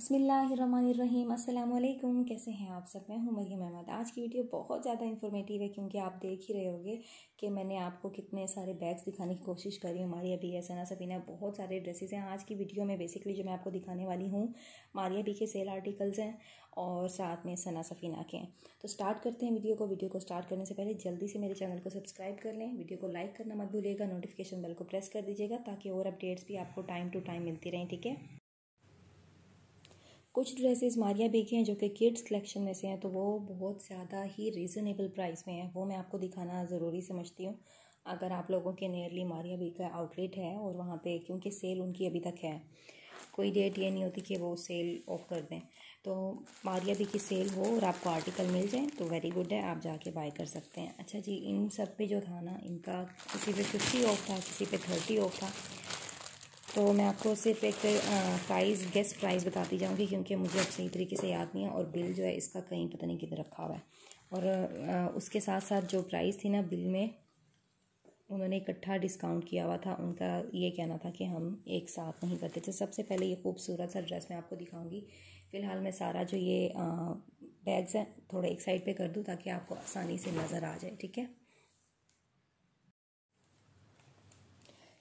बसमीम् अल्लाम कैसे हैं आप सब मैं हूँ मरियम अहमद आज की वीडियो बहुत ज़्यादा इन्फॉर्मेटिव है क्योंकि आप देख ही रहे होंगे कि मैंने आपको कितने सारे बैग्स दिखाने की कोशिश करी हमारी अभी है सना सफीना बहुत सारे ड्रेसेस हैं आज की वीडियो में बेसिकली जो मैं आपको दिखाने वाली हूँ मारिया बी के सेल आर्टिकल्स हैं और साथ में सना सफीना के हैं तो स्टार्ट करते हैं वीडियो को वीडियो को स्टार्ट करने से पहले जल्दी से मेरे चैनल को सब्सक्राइब कर लें वीडियो को लाइक करना मत भूलिएगा नोटिफिकेशन बेल को प्रेस कर दीजिएगा ताकि और अपडेट्स भी आपको टाइम टू टाइम मिलती रहें ठीक है कुछ ड्रेसेस मारिया बेगी हैं जो कि किड्स कलेक्शन में से हैं तो वो बहुत ज़्यादा ही रीज़नेबल प्राइस में हैं वो मैं आपको दिखाना ज़रूरी समझती हूँ अगर आप लोगों के नियरली मारिया बेगी का आउटलेट है और वहाँ पे क्योंकि सेल उनकी अभी तक है कोई डेट ये नहीं होती कि वो सेल ऑफ कर दें तो मारिया भी की सेल हो और आपको आर्टिकल मिल जाए तो वेरी गुड है आप जाके बाई कर सकते हैं अच्छा जी इन सब पे जो था ना इनका किसी पर फिफ्टी ऑफ था किसी पर थर्टी ऑफ था तो मैं आपको सिर्फ एक प्राइस गेस्ट प्राइस बताती जाऊंगी क्योंकि मुझे अब सही तरीके से याद नहीं है और बिल जो है इसका कहीं पता नहीं किधर रखा हुआ है और उसके साथ साथ जो प्राइस थी ना बिल में उन्होंने इकट्ठा डिस्काउंट किया हुआ था उनका ये कहना था कि हम एक साथ नहीं करते थे सबसे पहले ये खूबसूरत सा ड्रेस मैं आपको दिखाऊँगी फ़िलहाल मैं सारा जो ये बैग्स हैं थोड़ा एक साइड पर कर दूँ ताकि आपको आसानी से नज़र आ जाए ठीक है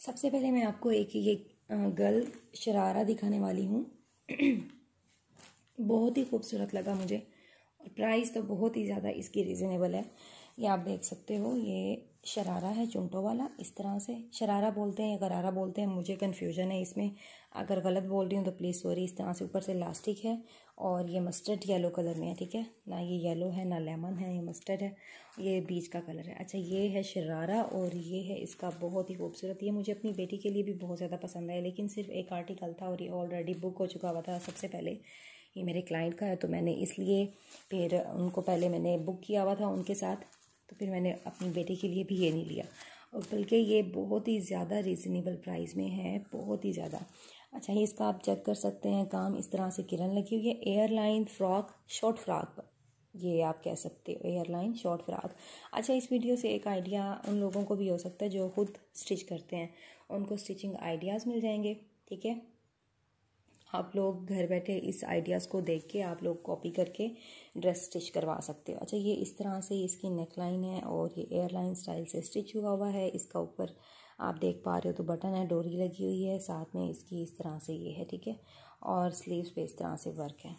सबसे पहले मैं आपको एक ये गर्ल शरारा दिखाने वाली हूँ बहुत ही खूबसूरत लगा मुझे और प्राइस तो बहुत ही ज़्यादा इसकी रिजनेबल है ये आप देख सकते हो ये शरारा है चुंटों वाला इस तरह से शरारा बोलते हैं या गरारा बोलते हैं मुझे कन्फ्यूजन है इसमें अगर गलत बोल रही हूँ तो प्लीज़ सॉरी इस तरह से ऊपर से लास्टिक है और ये मस्टर्ड येलो कलर में है ठीक है ना ये येलो है ना लेमन है ये मस्टर्ड है ये बीच का कलर है अच्छा ये है शरारा और ये है इसका बहुत ही खूबसूरत ये मुझे अपनी बेटी के लिए भी बहुत ज़्यादा पसंद है लेकिन सिर्फ एक आर्टिकल था और ये ऑलरेडी बुक हो चुका हुआ था सबसे पहले ये मेरे क्लाइंट का है तो मैंने इसलिए फिर उनको पहले मैंने बुक किया हुआ था उनके साथ तो फिर मैंने अपनी बेटी के लिए भी ये नहीं लिया और बल्कि ये बहुत ही ज़्यादा रीज़नेबल प्राइस में है बहुत ही ज़्यादा अच्छा ये इसका आप चेक कर सकते हैं काम इस तरह से किरण लगी हुई है एयरलाइन फ्रॉक शॉर्ट फ्रॉक पर ये आप कह सकते हो एयरलाइन शॉर्ट फ्राक अच्छा इस वीडियो से एक आइडिया उन लोगों को भी हो सकता है जो खुद स्टिच करते हैं उनको स्टिचिंग आइडियाज़ मिल जाएंगे ठीक है आप लोग घर बैठे इस आइडियाज़ को देख के आप लोग कॉपी करके ड्रेस स्टिच करवा सकते हो अच्छा ये इस तरह से इसकी नेकलाइन है और ये एयरलाइन स्टाइल से स्टिच हुआ हुआ है इसका ऊपर आप देख पा रहे हो तो बटन है डोरी लगी हुई है साथ में इसकी इस तरह से ये है ठीक है और स्लीव्स पे इस तरह से वर्क है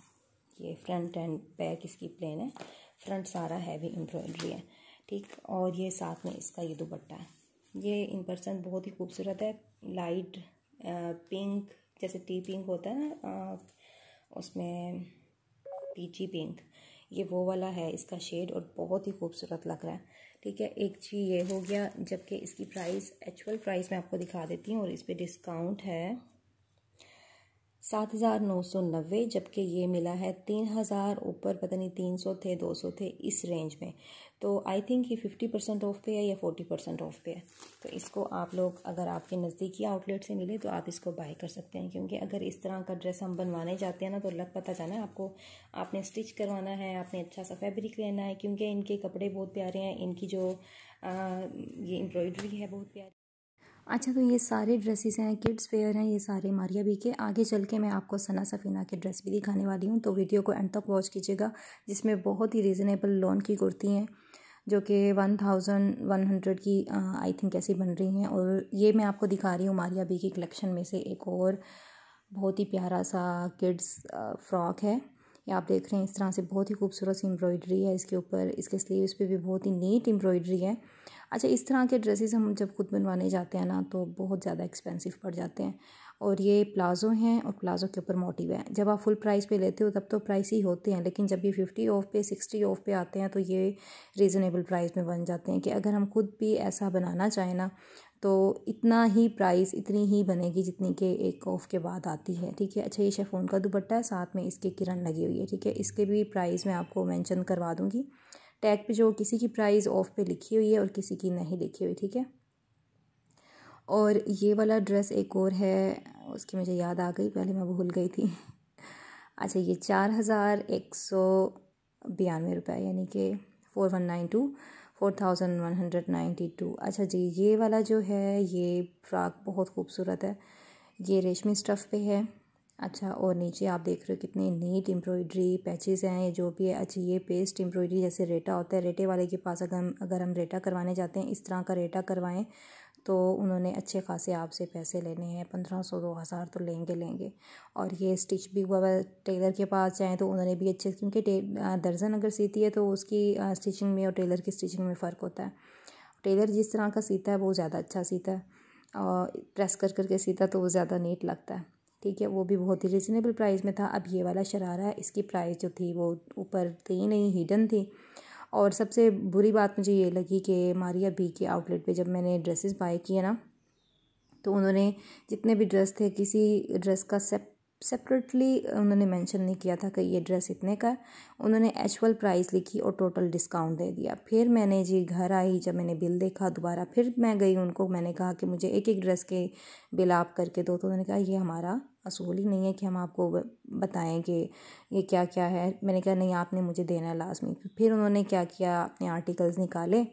ये फ्रंट एंड बैक इसकी प्लेन है फ्रंट सारा हैवी एम्ब्रॉयड्री है ठीक और ये साथ में इसका ये दुपट्टा है ये इन पर्सन बहुत ही खूबसूरत है लाइट पिंक जैसे टी पिंक होता है ना उसमें पीची पिंक ये वो वाला है इसका शेड और बहुत ही खूबसूरत लग रहा है ठीक है एक चीज़ ये हो गया जबकि इसकी प्राइस एक्चुअल प्राइस मैं आपको दिखा देती हूँ और इस पर डिस्काउंट है सात हज़ार नौ सौ नब्बे जबकि ये मिला है तीन हज़ार ऊपर पता नहीं तीन सौ थे दो सौ थे इस रेंज में तो आई थिंक ये फिफ्टी परसेंट ऑफ पे है या फोर्टी परसेंट ऑफ पे है तो इसको आप लोग अगर आपके नज़दीकी आउटलेट से मिले तो आप इसको बाय कर सकते हैं क्योंकि अगर इस तरह का ड्रेस हम बनवाने जाते हैं ना तो लग पता जाना है आपको आपने स्टिच करवाना है आपने अच्छा सा फैब्रिक लेना है क्योंकि इनके कपड़े बहुत प्यारे हैं इनकी जो आ, ये एम्ब्रॉयडरी है बहुत प्यारी अच्छा तो ये सारे ड्रेसेस हैं किड्स वेयर हैं ये सारे मारिया बी के आगे चल के मैं आपको सना सफ़ीना के ड्रेस भी दिखाने वाली हूँ तो वीडियो को एंड तक वॉच कीजिएगा जिसमें बहुत ही रीज़नेबल लोन की कुर्ती हैं जो कि वन थाउजेंड वन हंड्रेड की आई थिंक ऐसी बन रही हैं और ये मैं आपको दिखा रही हूँ मारिया बी की कलेक्शन में से एक और बहुत ही प्यारा सा किड्स फ्रॉक है ये आप देख रहे हैं इस तरह से बहुत ही खूबसूरत सी एम्ब्रॉयडरी है इसके ऊपर इसके स्लीव्स पे भी बहुत ही नीट एम्ब्रॉयडरी है अच्छा इस तरह के ड्रेसेस हम जब खुद बनवाने जाते हैं ना तो बहुत ज़्यादा एक्सपेंसिव पड़ जाते हैं और ये प्लाज़ो हैं और प्लाज़ो के ऊपर मोटिव है जब आप फुल प्राइस पे लेते हो तब तो प्राइस ही होते हैं लेकिन जब ये फिफ्टी ऑफ पे सिक्सटी ऑफ पे आते हैं तो ये रीज़नेबल प्राइस में बन जाते हैं कि अगर हम खुद भी ऐसा बनाना चाहें ना तो इतना ही प्राइस इतनी ही बनेगी जितनी के एक ऑफ के बाद आती है ठीक है अच्छा ये शेफोन का दुपट्टा है साथ में इसके किरण लगी हुई है ठीक है इसके भी प्राइस मैं आपको मेंशन करवा दूँगी टैग पे जो किसी की प्राइस ऑफ पे लिखी हुई है और किसी की नहीं लिखी हुई ठीक है और ये वाला ड्रेस एक और है उसकी मुझे याद आ गई पहले मैं भूल गई थी अच्छा ये चार हज़ार एक सौ बयानवे रुपये यानी कि four one nine two four thousand one hundred ninety two अच्छा जी ये वाला जो है ये फ्राक बहुत खूबसूरत है ये रेशमी स्टफ़ पे है अच्छा और नीचे आप देख रहे हो कितने नीट एम्ब्रॉयडरी पैचेस हैं ये जो भी है अच्छी ये पेस्ट एम्ब्रॉयडरी जैसे रेटा होता है रेटे वाले के पास अगर हम अगर हम रेटा करवाने जाते हैं इस तरह का रेटा करवाएं तो उन्होंने अच्छे खासे आपसे पैसे लेने हैं पंद्रह सौ दो हज़ार तो लेंगे लेंगे और ये स्टिच भी हुआ हुआ टेलर के पास जाएँ तो उन्होंने भी अच्छे क्योंकि दर्जन अगर सीती है तो उसकी स्टिचिंग में और टेलर की स्टिचिंग में फ़र्क होता है टेलर जिस तरह का सीता है वो ज़्यादा अच्छा सीता है और प्रेस कर करके सीता तो वो ज़्यादा नीट लगता है ठीक है वो भी बहुत ही रिजनेबल प्राइस में था अब ये वाला शरारा है इसकी प्राइस जो थी वो ऊपर थी नहीं हिडन थी और सबसे बुरी बात मुझे ये लगी कि मारिया बी के आउटलेट पे जब मैंने ड्रेसेस बाय किए ना तो उन्होंने जितने भी ड्रेस थे किसी ड्रेस का सेप सेपरेटली उन्होंने मेंशन नहीं किया था कि ये ड्रेस इतने का उन्होंने एक्चुअल प्राइस लिखी और टोटल डिस्काउंट दे दिया फिर मैंने जी घर आई जब मैंने बिल देखा दोबारा फिर मैं गई उनको मैंने कहा कि मुझे एक एक ड्रेस के बिल आप करके दो तो उन्होंने कहा ये हमारा असूल ही नहीं है कि हम आपको बताएं कि ये क्या क्या है मैंने कहा नहीं आपने मुझे देना है लाजमी फिर उन्होंने क्या किया अपने आर्टिकल्स निकाले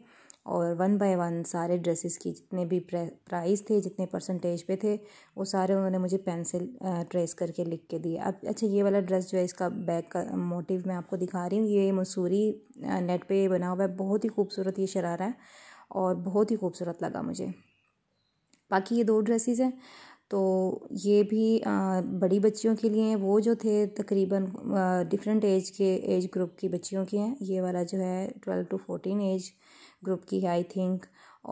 और वन बाय वन सारे ड्रेसेस की जितने भी प्राइस थे जितने परसेंटेज पे थे वो सारे उन्होंने मुझे पेंसिल ट्रेस करके लिख के दिए अब अच्छा ये वाला ड्रेस जो है इसका बैक का मोटिव मैं आपको दिखा रही हूँ ये मसूरी नेट पे बना हुआ है बहुत ही खूबसूरत ये शरारा है और बहुत ही खूबसूरत लगा मुझे बाकी ये दो ड्रेसेस हैं तो ये भी बड़ी बच्चियों के लिए हैं वो जो थे तकरीबन डिफरेंट एज के एज ग्रुप की बच्चियों के हैं ये वाला जो है twelve to fourteen age group की है आई थिंक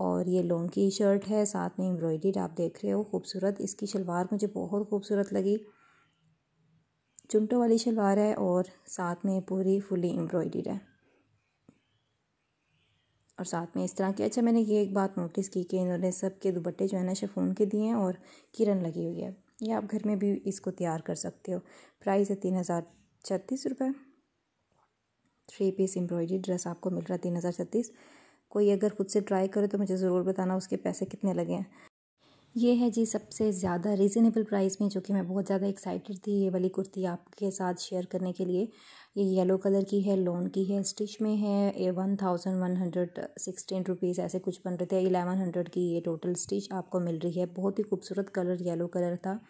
और ये लॉन्ग की शर्ट है साथ में एम्ब्रॉयडीड आप देख रहे हो खूबसूरत इसकी शलवार मुझे बहुत खूबसूरत लगी चुमटों वाली शलवार है और साथ में पूरी फुली एम्ब्रॉयडीड है और साथ में इस तरह की अच्छा मैंने ये एक बात नोटिस की कि इन्होंने सबके दुपट्टे जो है ना शेफोन के दिए हैं और किरण लगी हुई है ये आप घर में भी इसको तैयार कर सकते हो प्राइस है तीन हज़ार छत्तीस रुपये थ्री पीस एम्ब्रॉयडरी ड्रेस आपको मिल रहा है तीन हज़ार छत्तीस कोई अगर खुद से ट्राई करे तो मुझे ज़रूर बताना उसके पैसे कितने लगे हैं ये है जी सबसे ज़्यादा रीज़नेबल प्राइस में जो कि मैं बहुत ज़्यादा एक्साइटेड थी ये वाली कुर्ती आपके साथ शेयर करने के लिए ये येलो कलर की है लोन की है स्टिच में है ये one thousand one hundred sixteen rupees ऐसे कुछ बन रहे थे एलेवन हंड्रेड की ये टोटल स्टिच आपको मिल रही है बहुत ही खूबसूरत कलर येलो कलर था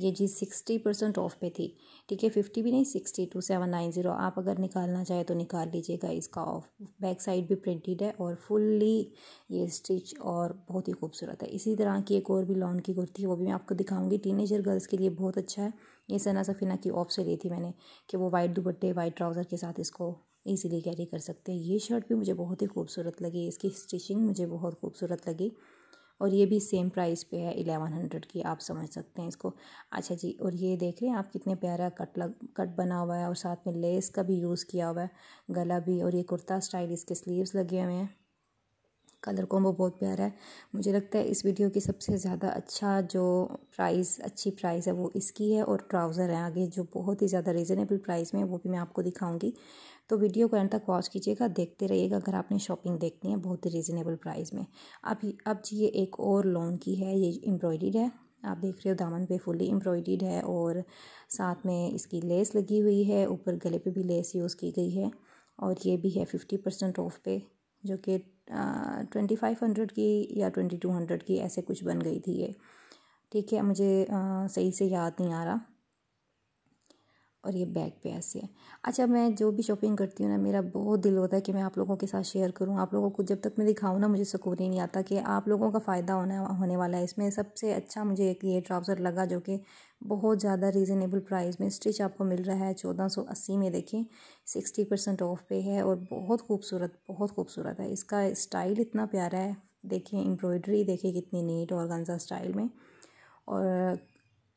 ये जी सिक्सटी परसेंट ऑफ पे थी ठीक है फिफ्टी भी नहीं sixty two seven nine zero आप अगर निकालना चाहे तो निकाल लीजिएगा इसका ऑफ बैक साइड भी प्रिंटेड है और फुल्ली ये स्टिच और बहुत ही खूबसूरत है इसी तरह की एक और भी लॉन की कुर्ती है वो भी मैं आपको दिखाऊंगी टीनेजर गर्ल्स के लिए बहुत अच्छा है ये सना सफ़ीना की ऑफ से ली थी मैंने कि वो वाइट दुपट्टे वाइट ट्राउज़र के साथ इसको ईजिली कैरी कर सकते हैं ये शर्ट भी मुझे बहुत ही खूबसूरत लगी इसकी स्टिचिंग मुझे बहुत खूबसूरत लगी और ये भी सेम प्राइस पे है एलेवन हंड्रेड की आप समझ सकते हैं इसको अच्छा जी और ये देख रहे हैं आप कितने प्यारा कट लग कट बना हुआ है और साथ में लेस का भी यूज़ किया हुआ है गला भी और ये कुर्ता स्टाइल इसके स्लीव्स लगे हुए हैं कलर कॉम्बो बहुत प्यारा है मुझे लगता है इस वीडियो की सबसे ज़्यादा अच्छा जो प्राइस अच्छी प्राइस है वो इसकी है और ट्राउज़र है आगे जो बहुत ही ज़्यादा रिजनेबल प्राइस में है वो भी मैं आपको दिखाऊंगी तो वीडियो को एंड तक वॉच कीजिएगा देखते रहिएगा अगर आपने शॉपिंग देखनी है बहुत ही रिजनेबल प्राइस में अब अब जी ये एक और लॉन्ग की है ये एम्ब्रॉयडीड है आप देख रहे हो दामन पे फुली एम्ब्रॉयडीड है और साथ में इसकी लेस लगी हुई है ऊपर गले पे भी लेस यूज़ की गई है और ये भी है फिफ्टी परसेंट ऑफ पे जो कि ट्वेंटी फाइव हंड्रेड की या ट्वेंटी टू हंड्रेड की ऐसे कुछ बन गई थी ये ठीक है मुझे आ, सही से याद नहीं आ रहा और ये बैग पे ऐसे है अच्छा मैं जो भी शॉपिंग करती हूँ ना मेरा बहुत दिल होता है कि मैं आप लोगों के साथ शेयर करूँ आप लोगों को जब तक मैं दिखाऊँ ना मुझे सुकून ही नहीं आता कि आप लोगों का फ़ायदा होना होने वाला है इसमें सबसे अच्छा मुझे एक ये ट्राउज़र लगा जो कि बहुत ज़्यादा रीज़नेबल प्राइस में स्टिच आपको मिल रहा है चौदह सौ अस्सी में देखें सिक्सटी परसेंट ऑफ पे है और बहुत खूबसूरत बहुत खूबसूरत है इसका स्टाइल इतना प्यारा है देखें एम्ब्रॉयडरी देखें कितनी नीट और गंजा स्टाइल में और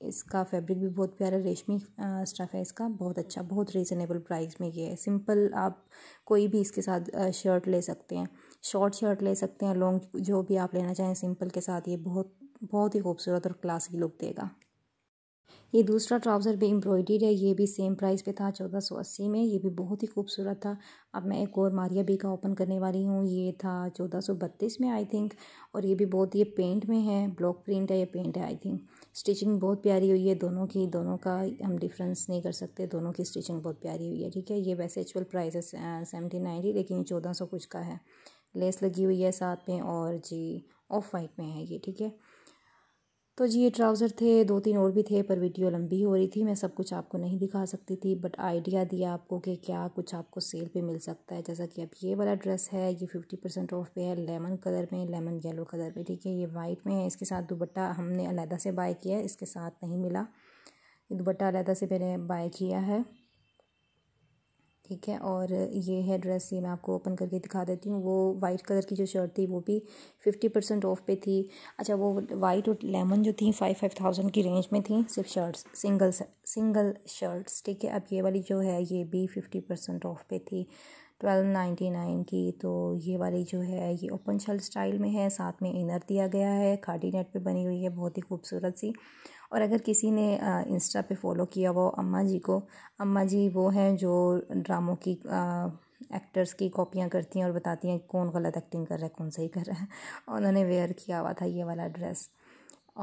इसका फैब्रिक भी बहुत प्यारा रेशमी स्टफ़ है इसका बहुत अच्छा बहुत रीज़नेबल प्राइस में ये है सिंपल आप कोई भी इसके साथ शर्ट ले सकते हैं शॉर्ट शर्ट ले सकते हैं लॉन्ग जो भी आप लेना चाहें सिंपल के साथ ये बहुत बहुत ही खूबसूरत और क्लासिक लुक देगा ये दूसरा ट्राउज़र भी एम्ब्रॉयडरी है ये भी सेम प्राइस पे था चौदह सौ अस्सी में ये भी बहुत ही खूबसूरत था अब मैं एक और मारिया बी का ओपन करने वाली हूँ ये था चौदह सौ बत्तीस में आई थिंक और ये भी बहुत ये पेंट में है ब्लॉक प्रिंट है ये पेंट है आई थिंक स्टिचिंग बहुत प्यारी हुई है दोनों की दोनों का हम डिफरेंस नहीं कर सकते दोनों की स्टिचिंग बहुत प्यारी हुई है ठीक है ये वैसे एक्चुअल प्राइस है सेवेंटी नाइन्टी लेकिन चौदह सौ कुछ का है लेस लगी हुई है साथ में और जी ऑफ वाइट में है ये ठीक है तो जी ये ट्राउज़र थे दो तीन और भी थे पर वीडियो लंबी हो रही थी मैं सब कुछ आपको नहीं दिखा सकती थी बट आइडिया दिया आपको कि क्या कुछ आपको सेल पे मिल सकता है जैसा कि अब ये वाला ड्रेस है ये फिफ्टी परसेंट ऑफ पे है लेमन कलर में लेमन येलो कलर में ठीक है ये वाइट में है इसके साथ दुबट्टा हमने अलहदा से बाय किया है इसके साथ नहीं मिला ये दुपट्टा अलहदा से मैंने बाय किया है ठीक है और ये है ड्रेस ये मैं आपको ओपन करके दिखा देती हूँ वो वाइट कलर की जो शर्ट थी वो भी फिफ्टी परसेंट ऑफ पे थी अच्छा वो वाइट और लेमन जो थी फाइव फाइव थाउजेंड की रेंज में थी सिर्फ शर्ट्स सिंगल सिंगल शर्ट्स ठीक है अब ये वाली जो है ये भी फिफ्टी परसेंट ऑफ पे थी ट्वेल्व नाइन्टी नाइन की तो ये वाली जो है ये ओपन शल स्टाइल में है साथ में इनर दिया गया है खाटी नेट पर बनी हुई है बहुत ही खूबसूरत सी और अगर किसी ने इंस्टा पे फॉलो किया वो अम्मा जी को अम्मा जी वो हैं जो ड्रामों की आ, एक्टर्स की कॉपियाँ करती हैं और बताती हैं कौन गलत एक्टिंग कर रहा है कौन सही कर रहा है उन्होंने वेयर किया हुआ था ये वाला ड्रेस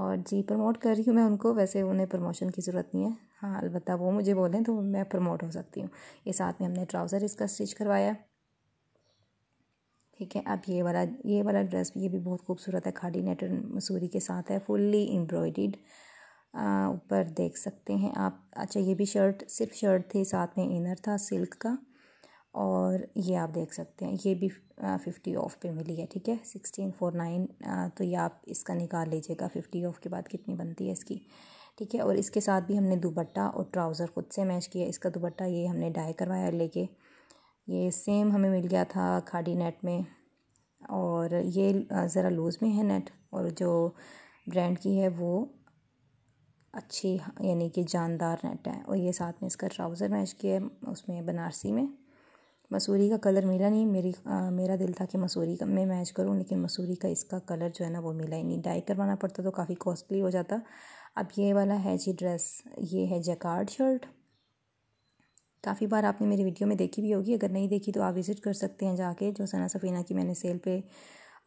और जी प्रमोट कर रही हूँ मैं उनको वैसे उन्हें प्रमोशन की ज़रूरत नहीं है हाँ अलबत्त वो मुझे बोलें तो मैं प्रमोट हो सकती हूँ ये साथ में हमने ट्राउज़र इसका स्टिच करवाया ठीक है अब ये वाला ये वाला ड्रेस ये भी बहुत खूबसूरत है खाड़ी नेटर मसूरी के साथ है फुल्ली एम्ब्रॉयडीड ऊपर देख सकते हैं आप अच्छा ये भी शर्ट सिर्फ शर्ट थी साथ में इनर था सिल्क का और ये आप देख सकते हैं ये भी फिफ्टी ऑफ पे मिली है ठीक है सिक्सटीन फोर नाइन तो ये आप इसका निकाल लीजिएगा फिफ्टी ऑफ के बाद कितनी बनती है इसकी ठीक है और इसके साथ भी हमने दुपट्टा और ट्राउज़र ख़ुद से मैच किया इसका दुपट्टा ये हमने डाई करवाया लेके ये सेम हमें मिल गया था खाड़ी नेट में और ये ज़रा लूज़ में है नेट और जो ब्रांड की है वो अच्छी यानी कि जानदार नेट है और ये साथ में इसका ट्राउज़र मैच किया है उसमें बनारसी में मसूरी का कलर मिला नहीं मेरी आ, मेरा दिल था कि मसूरी का मैं मैच करूँ लेकिन मसूरी का इसका कलर जो है ना वो मिला ही नहीं डाई करवाना पड़ता तो काफ़ी कॉस्टली हो जाता अब ये वाला है जी ड्रेस ये है जैकार्ड शर्ट काफ़ी बार आपने मेरी वीडियो में देखी भी होगी अगर नहीं देखी तो आप विज़िट कर सकते हैं जाके जो सना सफ़ीना की मैंने सेल पर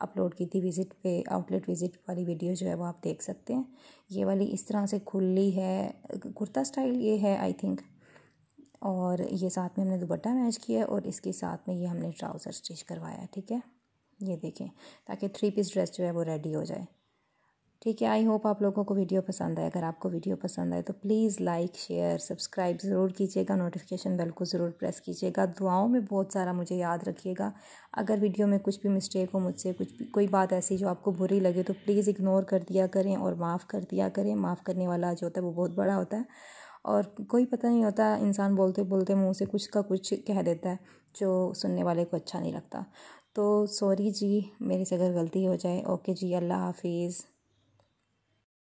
अपलोड की थी विज़िट पे आउटलेट विज़िट वाली वीडियो जो है वो आप देख सकते हैं ये वाली इस तरह से खुली है कुर्ता स्टाइल ये है आई थिंक और ये साथ में हमने दुपट्टा मैच किया और इसके साथ में ये हमने ट्राउज़र स्टिच करवाया ठीक है ये देखें ताकि थ्री पीस ड्रेस जो है वो रेडी हो जाए ठीक है आई होप आप लोगों को वीडियो पसंद आए अगर आपको वीडियो पसंद आए तो प्लीज़ लाइक शेयर सब्सक्राइब ज़रूर कीजिएगा नोटिफिकेशन बेल को ज़रूर प्रेस कीजिएगा दुआओं में बहुत सारा मुझे याद रखिएगा अगर वीडियो में कुछ भी मिस्टेक हो मुझसे कुछ भी कोई बात ऐसी जो आपको बुरी लगे तो प्लीज़ इग्नोर कर दिया करें और माफ़ कर दिया करें माफ़ करने वाला जो होता है वो बहुत बड़ा होता है और कोई पता नहीं होता इंसान बोलते बोलते मुँह से कुछ का कुछ कह देता है जो सुनने वाले को अच्छा नहीं लगता तो सॉरी जी मेरे से अगर गलती हो जाए ओके जी अल्लाह हाफिज़